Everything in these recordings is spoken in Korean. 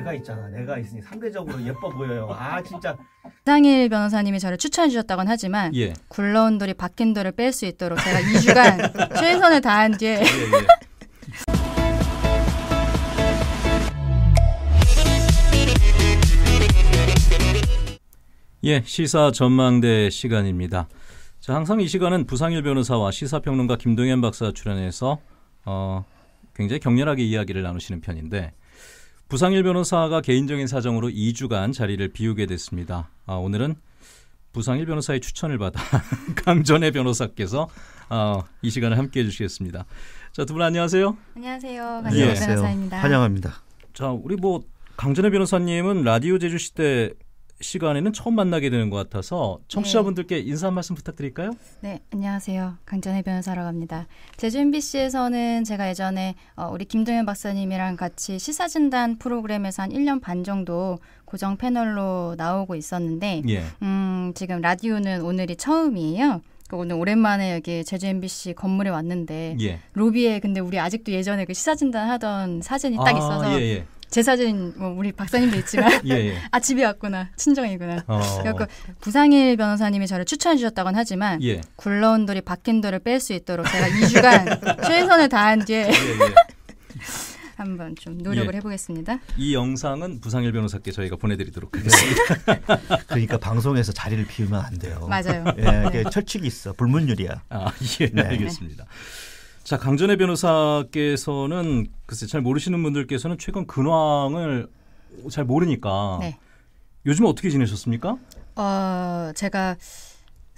내가 있잖아. 내가 있으니 상대적으로 예뻐 보여요. 아 진짜. 쌍일 변호사님이 저를 추천해 주셨다곤 하지만 예. 굴러온 돌이 박힌 돌을 뺄 수 있도록 제가 2주간 최선을 다한 뒤에 예, 예. 예, 시사 전망대 시간입니다. 자, 항상 이 시간은 부상일 변호사와 시사평론가 김동현 박사 출연해서 어, 굉장히 격렬하게 이야기를 나누시는 편인데 부상일 변호사가 개인적인 사정으로 2주간 자리를 비우게 됐습니다. 아, 오늘은 부상일 변호사의 추천을 받아 강전의 변호사께서 어, 이 시간을 함께해 주시겠습니다. 자, 두 분 안녕하세요. 안녕하세요. 네. 강전의 예. 변호사입니다. 환영합니다. 자, 우리 뭐 강전의 변호사님은 라디오 제주시 대 시간에는 처음 만나게 되는 것 같아서 청취자분들께 네. 인사 한 말씀 부탁드릴까요? 네, 안녕하세요. 강전혜 변호사라고 합니다. 제주 MBC에서는 제가 예전에 어, 우리 김동현 박사님이랑 같이 시사진단 프로그램에서 한 1년 반 정도 고정 패널로 나오고 있었는데 예. 음, 지금 라디오는 오늘이 처음이에요. 그 오늘 오랜만에 여기 제주 MBC 건물에 왔는데 예. 로비에 근데 우리 아직도 예전에 그 시사진단 하던 사진이 딱 아, 있어서 예, 예. 제 사진 뭐 우리 박사님도 있지만 예, 예. 아 집에 왔구나 친정이구나. 어. 그래갖고 부상일 변호사님이 저를 추천해 주셨다곤 하지만 예. 굴러온 돌이 박힌 돌을 뺄 수 있도록 제가 2주간 최선을 다한 뒤에 예, 예. 한번 좀 노력을 예. 해보겠습니다. 이 영상은 부상일 변호사께 저희가 보내드리도록 하겠습니다. 그러니까 방송에서 자리를 비우면 안 돼요. 맞아요. 예, 네. 철칙이 있어. 불문율이야. 아, 예, 네. 알겠습니다. 네. 자, 강전의 변호사께서는 글쎄 잘 모르시는 분들께서는 최근 근황을 잘 모르니까 네. 요즘 어떻게 지내셨습니까? 어, 제가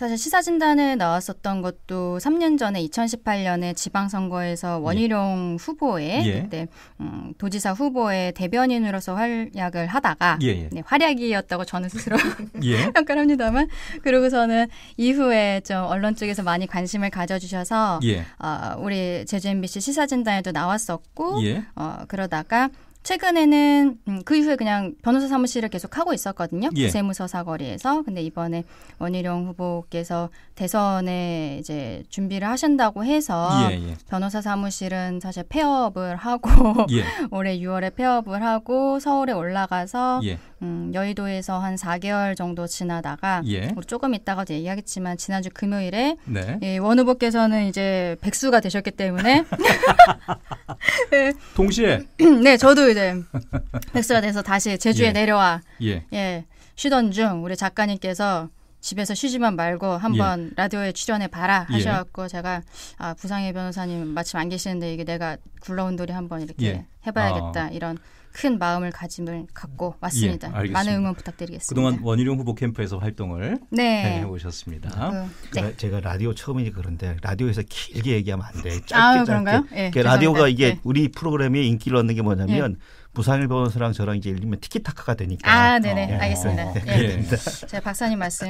사실 시사진단에 나왔었던 것도 3년 전에 2018년에 지방선거에서 예. 원희룡 예. 후보의 예. 그때 음, 도지사 후보의 대변인으로서 활약을 하다가 예, 예. 네, 활약이었다고 저는 스스로 예. 평가를 합니다만 그러고서는 이후에 좀 언론 쪽에서 많이 관심을 가져주셔서 예. 어, 우리 제주 MBC 시사진단에도 나왔었고 어, 그러다가 최근에는 음, 그 이후에 그냥 변호사 사무실을 계속 하고 있었거든요. 예. 세무서 사거리에서. 근데 이번에 원희룡 후보께서 대선에 이제 준비를 하신다고 해서 예, 예. 변호사 사무실은 사실 폐업을 하고 예. 올해 6월에 폐업을 하고 서울에 올라가서 예. 음, 여의도에서 한 4개월 정도 지나다가 예. 뭐 조금 있다가 이제 얘기하겠지만 지난주 금요일에 네. 예, 원 후보께서는 이제 백수가 되셨기 때문에 네. 동시에 네 저도 이제 백수가 돼서 다시 제주에 예. 내려와 예. 예. 쉬던 중 우리 작가님께서 집에서 쉬지만 말고 한번 예. 라디오에 출연해 봐라 예. 하셔갖고 예. 제가 아, 부상의 변호사님 마침 안 계시는데 이게 내가 굴러온 돌이 한번 이렇게 예. 해봐야겠다 아. 이런 큰 마음을 가짐을 갖고 예, 왔습니다. 많은 응원 부탁드리겠습니다. 그동안 원희룡 후보 캠프에서 활동을 네. 해 오셨습니다. 그, 네. 제가 라디오 처음이니 그런데 라디오에서 길게 얘기하면 안 돼. 짧게 아, 짧게. 그런가요? 네, 라디오가 이게 우리 프로그램의 인기를 얻는 게 뭐냐면. 부산일 변호사랑 저랑 이제 일면 리 티키타카가 되니까. 아, 네네. 어. 알겠습니다. 네. 네. 네. 제가 박사님 말씀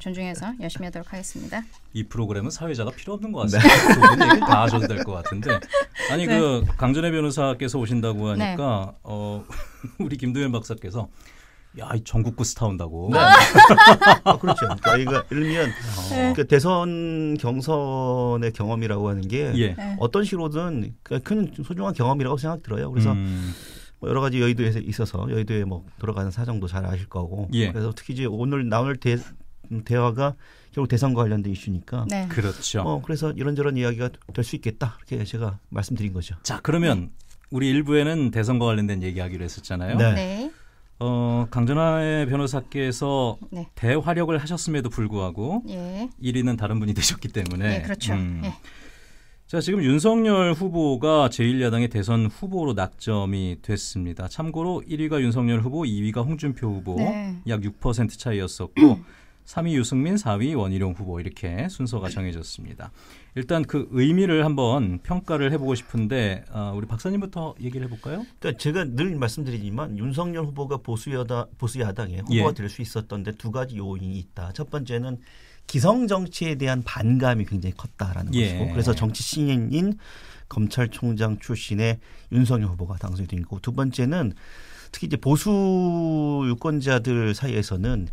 존중해서 열심히 하도록 하겠습니다. 이 프로그램은 사회자가 필요 없는 것 네. 같습니다. 네. 얘기 다 하셔도 될것 같은데. 아니 네. 그 강준혜 변호사께서 오신다고 하니까 네. 어, 우리 김도현 박사께서 야, 이 전국구 스타 온다고. 네. 아, 그렇죠. 그러니까 이거 일면 네. 어, 그 대선 경선의 경험이라고 하는 게 예. 어떤 식으로든 큰 소중한 경험이라고 생각 들어요. 그래서 음. 뭐 여러 가지 여의도에 서 있어서 여의도에 뭐 들어가는 사정도 잘 아실 거고 예. 그래서 특히 이제 오늘 나올 대, 대화가 결국 대선과 관련된 이슈니까 네. 그렇죠. 어, 그래서 이런저런 이야기가 될 수 있겠다 이렇게 제가 말씀드린 거죠. 자 그러면 우리 일부에는 대선과 관련된 얘기하기로 했었잖아요. 네. 네. 어, 강전화의 변호사께서 네. 대화력을 하셨음에도 불구하고 예. 1위는 다른 분이 되셨기 때문에 예, 그렇죠. 음, 예. 자, 지금 윤석열 후보가 제1야당의 대선 후보로 낙점이 됐습니다. 참고로 1위가 윤석열 후보, 2위가 홍준표 후보 네. 약6% 차이였었고 3위 유승민, 4위 원희룡 후보 이렇게 순서가 정해졌습니다. 일단 그 의미를 한번 평가를 해보고 싶은데 어, 우리 박사님부터 얘기를 해볼까요? 그러니까 제가 늘 말씀드리지만 윤석열 후보가 보수 여다 보수 야당의 후보가 예. 될수 있었던데 두 가지 요인이 있다. 첫 번째는 기성 정치에 대한 반감이 굉장히 컸다라는 예. 것이고 그래서 정치 신인인 검찰총장 출신의 윤석열 후보가 당선이 된 거고 두 번째는 특히 이제 보수 유권자들 사이에서는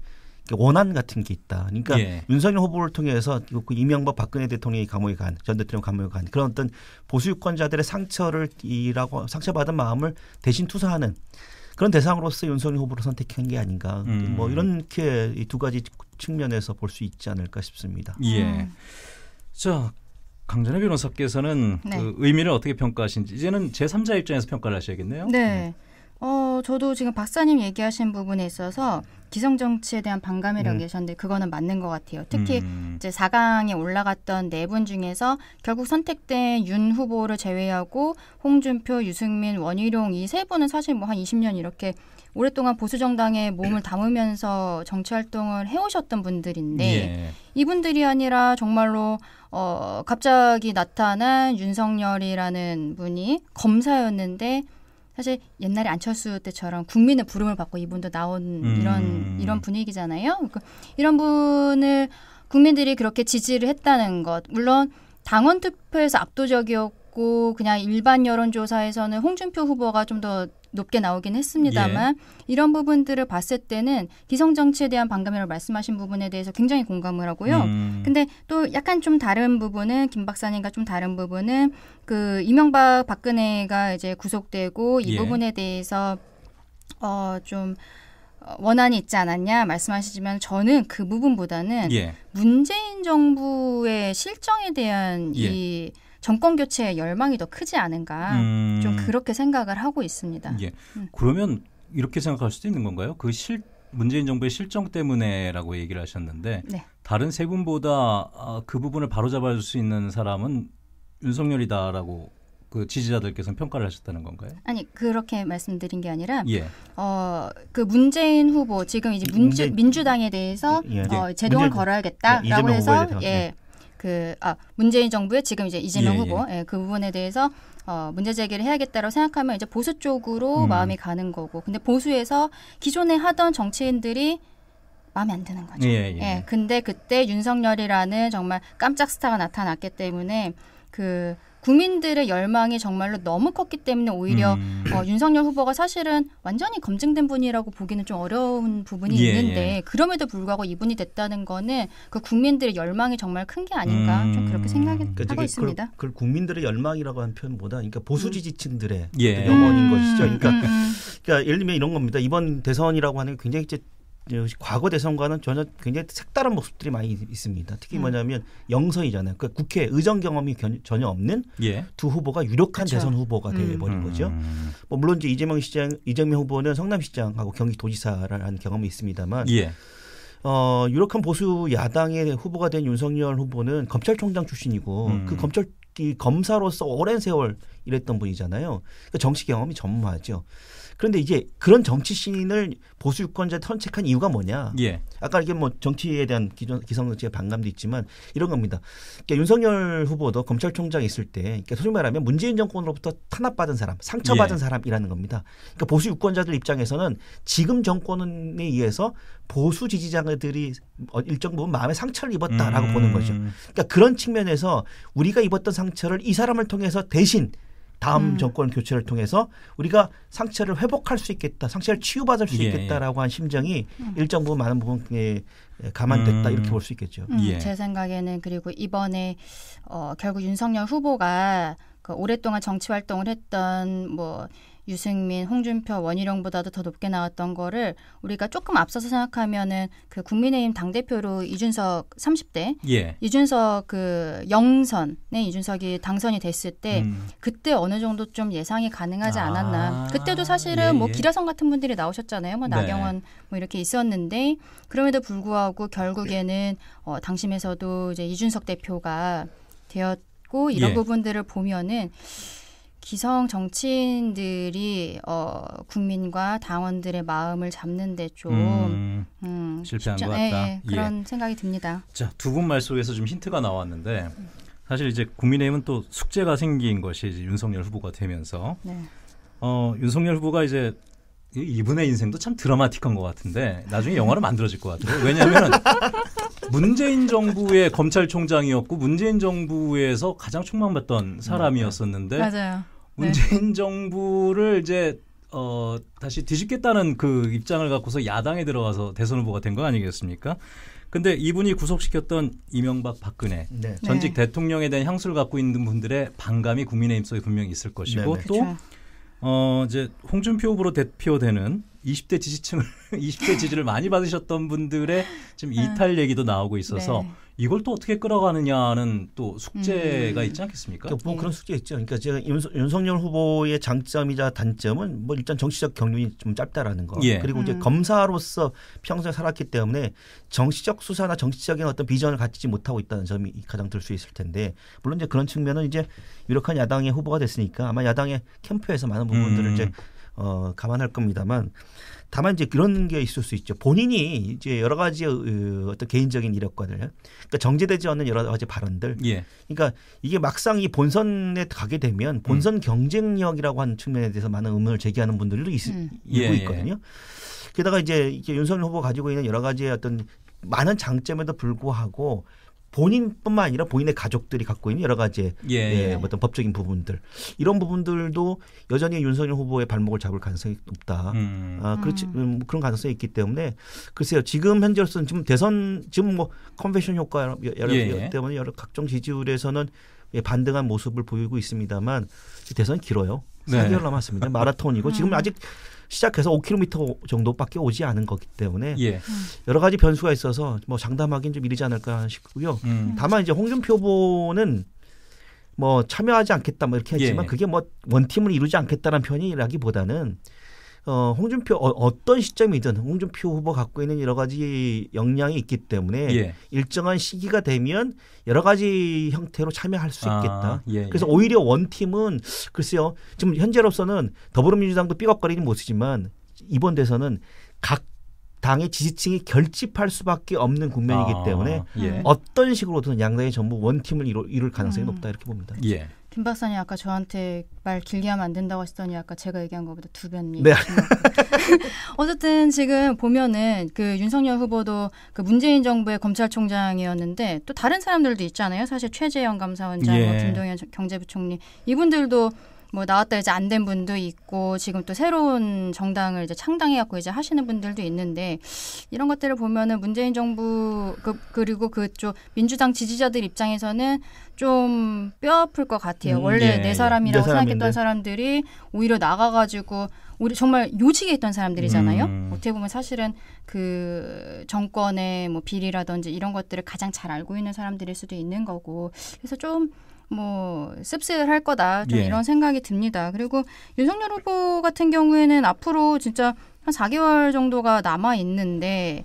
원한 같은 게 있다. 그러니까 예. 윤석열 후보를 통해서 그 이명박 박근혜 대통령이 감옥에 간, 전 대통령 감옥에 간 그런 어떤 보수 유권자들의 상처를 이라고 상처받은 마음을 대신 투사하는 그런 대상으로서 윤석열 후보를 선택한 게 아닌가. 음. 뭐 이렇게 이두 가지 측면에서 볼 수 있지 않을까 싶습니다. 예. 음. 자, 강전혜 변호사께서는 네. 그 의미를 어떻게 평가하신지 이제는 제3자 입장에서 평가를 하셔야겠네요. 네. 음. 어, 저도 지금 박사님 얘기하신 부분에 있어서 기성 정치에 대한 반감이 라고 음. 계셨는데 그거는 맞는 것 같아요. 특히 음. 이제 4강에 올라갔던 네 분 중에서 결국 선택된 윤 후보를 제외하고 홍준표, 유승민, 원희룡 이 세 분은 사실 뭐 한 20년 이렇게 오랫동안 보수 정당에 몸을 담으면서 정치 활동을 해오셨던 분들인데 예. 이분들이 아니라 정말로 어 갑자기 나타난 윤석열이라는 분이 검사였는데 사실 옛날에 안철수 때처럼 국민의 부름을 받고 이분도 나온 이런 음. 이런 분위기잖아요. 그러니까 이런 분을 국민들이 그렇게 지지를 했다는 것 물론 당원 투표에서 압도적이었고 있고 그냥 일반 여론조사에서는 홍준표 후보가 좀 더 높게 나오긴 했습니다만 예. 이런 부분들을 봤을 때는 기성 정치에 대한 반감이라고 말씀하신 부분에 대해서 굉장히 공감을 하고요. 음. 근데 또 약간 좀 다른 부분은 김 박사님과 좀 다른 부분은 그 이명박 박근혜가 이제 구속되고 이 예. 부분에 대해서 어좀 원한이 있지 않았냐 말씀하시지만 저는 그 부분보다는 예. 문재인 정부의 실정에 대한 예. 이 정권 교체의 열망이 더 크지 않은가 음. 좀 그렇게 생각을 하고 있습니다. 예. 음. 그러면 이렇게 생각할 수도 있는 건가요? 그 실 문재인 정부의 실정 때문에라고 얘기를 하셨는데 네. 다른 세 분보다 아, 그 부분을 바로잡아줄 수 있는 사람은 윤석열이다라고 그 지지자들께서는 평가를 하셨다는 건가요? 아니 그렇게 말씀드린 게 아니라 예. 어그 문재인 후보 지금 이제 문주, 민주당에 대해서 예, 예. 어, 제동을 문재인, 걸어야겠다라고 해서 예. 예. 그아 문재인 정부의 지금 이제 이재명 예, 예, 후보 예. 그 부분에 대해서 어, 문제 제기를 해야겠다라고 생각하면 이제 보수 쪽으로 음. 마음이 가는 거고 근데 보수에서 기존에 하던 정치인들이 마음에 안 드는 거죠. 예, 예. 예 근데 그때 윤석열이라는 정말 깜짝 스타가 나타났기 때문에 그 국민들의 열망이 정말로 너무 컸기 때문에 오히려 음. 어, 윤석열 후보가 사실은 완전히 검증된 분이라고 보기는 좀 어려운 부분이 예, 예. 있는데 예. 그럼에도 불구하고 이분이 됐다는 거는 그 국민들의 열망이 정말 큰 게 아닌가 음. 좀 그렇게 생각하고 그러니까 그 있습니다. 그, 그 국민들의 열망이라고 한 표현보다 그러니까 보수 음. 지지층들의 예. 음. 영원인 것이죠. 그러니까, 음, 음. 그러니까 예를 들면 이런 겁니다. 이번 대선이라고 하는 굉장히 이제 예, 과거 대선과는 전혀 굉장히 색다른 모습들이 많이 있습니다. 특히 뭐냐면 영선이잖아요. 그러니까 국회 의정 경험이 전혀 없는 예. 두 후보가 유력한 그쵸. 대선 후보가 음. 되어버린 거죠. 음. 뭐 물론 이제 이재명 시장, 이재명 후보는 성남시장하고 경기도지사라는 경험이 있습니다만 예. 어, 유력한 보수 야당의 후보가 된 윤석열 후보는 검찰총장 출신이고 그 음. 그 검찰 이 검사로서 오랜 세월 일했던 분이잖아요. 그러니까 정치 경험이 전무하죠. 그런데 이제 그런 정치신을 보수 유권자 선택한 이유가 뭐냐? 예. 아까 이게 뭐 정치에 대한 기존 기성정치의 반감도 있지만 이런 겁니다. 그러니까 윤석열 후보도 검찰총장 있을 때, 그러니까 소위 말하면 문재인 정권으로부터 탄압받은 사람, 상처받은 예. 사람이라는 겁니다. 그러니까 보수 유권자들 입장에서는 지금 정권에 의해서 보수 지지자들이 일정 부분 마음의 상처를 입었다라고 음. 보는 거죠. 그러니까 그런 측면에서 우리가 입었던 상 상처를 이 사람을 통해서 대신 다음 음. 정권 교체를 통해서 우리가 상처를 회복할 수 있겠다, 상처를 치유받을 수 예. 있겠다라고 한 심정이 음. 일정 부분 많은 부분에 감안됐다 음. 이렇게 볼 수 있겠죠. 음, 예. 제 생각에는 그리고 이번에 어, 결국 윤석열 후보가 그 오랫동안 정치 활동을 했던 뭐 유승민, 홍준표, 원희룡보다도 더 높게 나왔던 거를 우리가 조금 앞서서 생각하면은 그 국민의힘 당 대표로 이준석 30대, 예. 이준석 그영선의 이준석이 당선이 됐을 때 음. 그때 어느 정도 좀 예상이 가능하지 아. 않았나. 아. 그때도 사실은 예, 예. 뭐 기라성 같은 분들이 나오셨잖아요. 뭐 네. 나경원 뭐 이렇게 있었는데 그럼에도 불구하고 결국에는 어, 당심에서도 이제 이준석 대표가 되었고 이런 예. 부분들을 보면은. 기성 정치인들이 어, 국민과 당원들의 마음을 잡는데 좀 음, 음, 실패한 쉽죠? 것 예, 같다. 예, 예, 그런 예. 생각이 듭니다. 자, 두 분 말 속에서 좀 힌트가 나왔는데 사실 이제 국민의힘은 또 숙제가 생긴 것이 이제 윤석열 후보가 되면서 네. 어, 윤석열 후보가 이제 이분의 인생도 참 드라마틱한 것 같은데 나중에 영화로 만들어질 것 같아요. 왜냐하면 문재인 정부의 검찰총장이었고 문재인 정부에서 가장 총망받던 사람이었었는데 음, 맞아요. 네. 문재인 정부를 이제 어, 다시 뒤집겠다는 그 입장을 갖고서 야당에 들어가서 대선 후보가 된 거 아니겠습니까? 근데 이분이 구속시켰던 이명박 박근혜 네. 전직 네. 대통령에 대한 향수를 갖고 있는 분들의 반감이 국민의힘 속에 분명히 있을 것이고 네, 네. 또 어, 이제 홍준표 후보로 대표되는 20대 지지층을 20대 지지를 많이 받으셨던 분들의 지금 네. 이탈 얘기도 나오고 있어서 이걸 또 어떻게 끌어가느냐는 또 숙제가 음. 있지 않겠습니까? 그러니까 뭐 그런 네. 숙제 있죠. 그러니까 제가 윤석, 열 후보의 장점이자 단점은 뭐 일단 정치적 경륜이 좀 짧다라는 거. 예. 그리고 이제 음. 검사로서 평생 살았기 때문에 정치적 수사나 정치적인 어떤 비전을 갖지 못하고 있다는 점이 가장 들 수 있을 텐데 물론 이제 그런 측면은 이제 유력한 야당의 후보가 됐으니까 아마 야당의 캠프에서 많은 부분들을 음. 이제 어, 감안할 겁니다만 다만 이제 그런 게 있을 수 있죠. 본인이 이제 여러 가지 어, 어떤 개인적인 이력과들 그러니까 정제되지 않는 여러 가지 발언들. 예. 그러니까 이게 막상 이 본선에 가게 되면 본선 음. 경쟁력이라고 하는 측면에 대해서 많은 의문을 제기하는 분들도 있, 음. 예. 있거든요. 게다가 이제 이게 윤석열 후보 가지고 있는 여러 가지의 어떤 많은 장점에도 불구하고 본인뿐만 아니라 본인의 가족들이 갖고 있는 여러 가지 예, 예, 예. 어떤 법적인 부분들 이런 부분들도 여전히 윤석열 후보의 발목을 잡을 가능성이 높다. 음. 아, 그렇지 음, 음 그런 가능성이 있기 때문에 글쎄요 지금 현재로서는 지금 대선 지금 뭐 컨벤션 효과 여러 예. 때문에 여러 각종 지지율에서는 예, 반등한 모습을 보이고 있습니다만 대선 길어요. 네. 4개월 남았습니다. 마라톤이고 지금 음. 아직 시작해서 5km 정도밖에 오지 않은 거기 때문에 예. 여러 가지 변수가 있어서 뭐 장담하기는 좀 이르지 않을까 싶고요. 음. 다만 이제 홍준표 후보는 뭐 참여하지 않겠다 뭐 이렇게 예. 했지만 예. 그게 뭐 원팀을 이루지 않겠다는 편이라기보다는 어, 홍준표 어, 어떤 시점이든 홍준표 후보 갖고 있는 여러 가지 역량이 있기 때문에 예. 일정한 시기가 되면 여러 가지 형태로 참여할 수 아, 있겠다. 아, 예, 예. 그래서 예. 오히려 원 팀은 글쎄요 지금 현재로서는 더불어민주당도 삐걱거리는 모습이지만 이번 대선은 각 당의 지지층이 결집할 수밖에 없는 국면이기 아, 때문에 아, 예. 어떤 식으로든 양당이 전부 원팀을 이룰, 이룰 가능성이 음. 높다 이렇게 봅니다. 예. 김 박사님 아까 저한테 말 길게 하면 안 된다고 하시더니 아까 제가 얘기한 것보다 두 배는 네. 어쨌든 지금 보면은 그 윤석열 후보도 그 문재인 정부의 검찰총장이었는데 또 다른 사람들도 있잖아요. 사실 최재형 감사원장, 뭐 예. 김동연 경제부총리 이분들도 뭐 나왔다 이제 안 된 분도 있고 지금 또 새로운 정당을 이제 창당해 갖고 이제 하시는 분들도 있는데 이런 것들을 보면은 문재인 정부 그, 그리고 그쪽 민주당 지지자들 입장에서는 좀 뼈아플 것 같아요. 음, 원래 예, 내 예. 사람이라고 내 생각했던 사람들이 오히려 나가가지고 우리 정말 요직에 있던 사람들이잖아요. 음. 어떻게 보면 사실은 그 정권의 뭐 비리라든지 이런 것들을 가장 잘 알고 있는 사람들일 수도 있는 거고 그래서 좀뭐 씁쓸할 거다 좀 예. 이런 생각이 듭니다. 그리고 윤석열 후보 같은 경우에는 앞으로 진짜 한 4개월 정도가 남아 있는데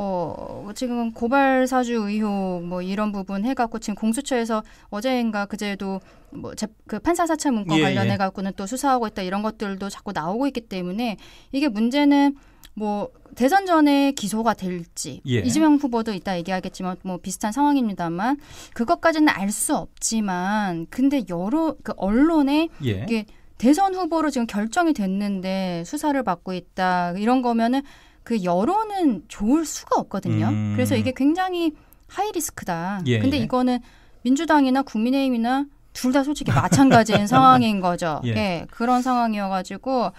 어, 지금 고발 사주 의혹 뭐 이런 부분 해갖고 지금 공수처에서 어제인가 그제도 뭐 제, 그 판사 사찰 문건 예, 관련해 예. 갖고는 또 수사하고 있다 이런 것들도 자꾸 나오고 있기 때문에 이게 문제는 뭐 대선 전에 기소가 될지 예. 이재명 후보도 이따 얘기하겠지만 뭐 비슷한 상황입니다만 그것까지는 알 수 없지만 근데 여러 그 언론에 예. 이게 대선 후보로 지금 결정이 됐는데 수사를 받고 있다 이런 거면은 그 여론은 좋을 수가 없거든요. 음. 그래서 이게 굉장히 하이 리스크다. 예, 근데 예. 이거는 민주당이나 국민의힘이나 둘 다 솔직히 마찬가지인 상황인 거죠. 예. 예. 그런 상황이어가지고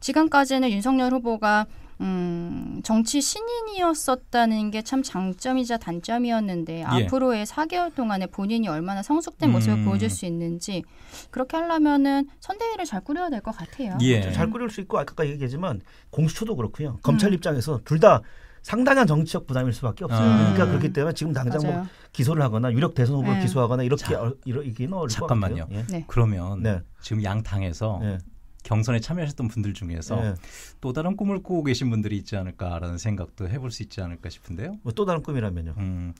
지금까지는 윤석열 후보가 음, 정치 신인이었었다는 게 참 장점이자 단점이었는데 예. 앞으로의 4개월 동안에 본인이 얼마나 성숙된 모습을 음. 보여줄 수 있는지 그렇게 하려면은 선대위를 잘 꾸려야 될 것 같아요. 예. 그렇죠. 잘 꾸릴 수 있고 아까 얘기했지만 공수처도 그렇고요. 음. 검찰 음. 입장에서 둘 다 상당한 정치적 부담일 수밖에 없어요. 아. 그러니까 그렇기 때문에 지금 당장 뭐 기소를 하거나 유력 대선 후보를 네. 기소하거나 이렇게 어, 이러, 이기는 어려울 잠깐만요. 예. 네. 그러면 네. 지금 양 당에서 네. 경선에 참여하셨던 분들 중에서 네. 또 다른 꿈을 꾸고 계신 분들이 있지 않을까라는 생각도 해볼 수 있지 않을까 싶은데요. 뭐또 다른 꿈이라면요. 음,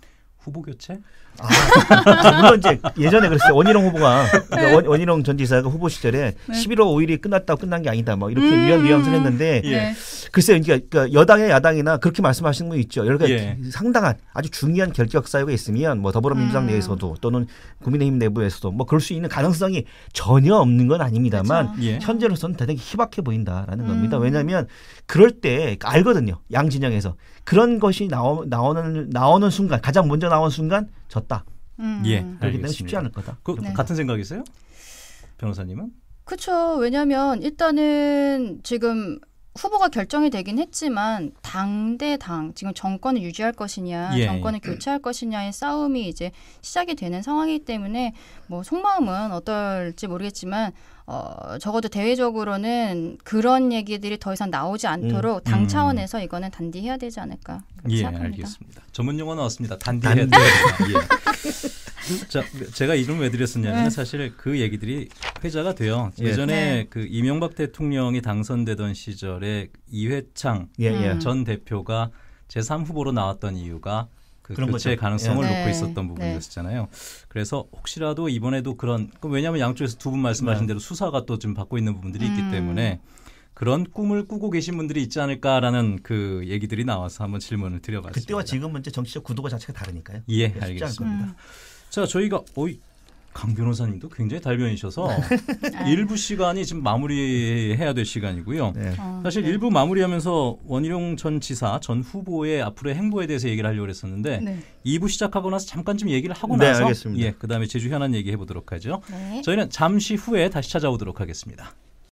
후보 교체? 아, 물론 이제 예전에 그랬어요. 원희룡 후보가 그 원, 원희룡 전 지사가 후보 시절에 네. 11월 5일이 끝났다고 끝난 게 아니다. 뭐 이렇게 음~ 위험 위험을 했는데 예. 네. 네. 글쎄요. 그러니까 여당의 야당이나 그렇게 말씀하시는 거 있죠. 여러 가지 예. 상당한 아주 중요한 결격 사유가 있으면 뭐 더불어민주당 음~ 내에서도 또는 국민의힘 내부에서도 뭐 그럴 수 있는 가능성이 전혀 없는 건 아닙니다만 그렇죠. 예. 현재로서는 대단히 희박해 보인다라는 음~ 겁니다. 왜냐하면 그럴 때 그러니까 알거든요. 양 진영에서 그런 것이 나오, 나오는 나오는 순간 가장 먼저 나온 순간 졌다. 음. 예, 그렇기 때문에 쉽지 않을 거다. 그, 네. 같은 생각이세요? 변호사님은? 그렇죠. 왜냐하면 일단은 지금 후보가 결정이 되긴 했지만 당대 당 지금 정권을 유지할 것이냐 예, 예, 정권을 교체할 것이냐의 싸움이 이제 시작이 되는 상황이기 때문에 뭐 속마음은 어떨지 모르겠지만 어, 적어도 대외적으로는 그런 얘기들이 더 이상 나오지 않도록 음. 음. 당 차원에서 이거는 단디해야 되지 않을까 예, 생각합니다. 알겠습니다. 전문 용어 나왔습니다. 단디해야 된다. 예. 자, 제가 이름 왜 드렸었냐면 네. 사실 그 얘기들이 회자가 돼요. 예. 예전에 네. 그 이명박 대통령이 당선되던 시절에 이회창 예, 예. 음. 전 대표가 제3 후보로 나왔던 이유가 그 그런 교체 가능성을 예. 네. 놓고 있었던 부분이었잖아요. 네. 그래서 혹시라도 이번에도 그런 왜냐하면 양쪽에서 두 분 말씀하신 네. 대로 수사가 또 지금 받고 있는 부분들이 있기 음. 때문에 그런 꿈을 꾸고 계신 분들이 있지 않을까라는 그 얘기들이 나와서 한번 질문을 드려봤습니다. 그때와 지금은 이제 정치적 구도가 자체가 다르니까요. 예, 알겠습니다. 음. 자, 저희가 어이 강 변호사님도 굉장히 달변이셔서 네. 일부 시간이 지금 마무리해야 될 시간이고요. 네. 어, 사실 네. 일부 마무리하면서 원희룡 전 지사 전 후보의 앞으로의 행보에 대해서 얘기를 하려고 했었는데 네. 2부 시작하고 나서 잠깐 좀 얘기를 하고 네, 나서 예, 그다음에 제주 현안 얘기해 보도록 하죠. 저희는 잠시 후에 다시 찾아오도록 하겠습니다.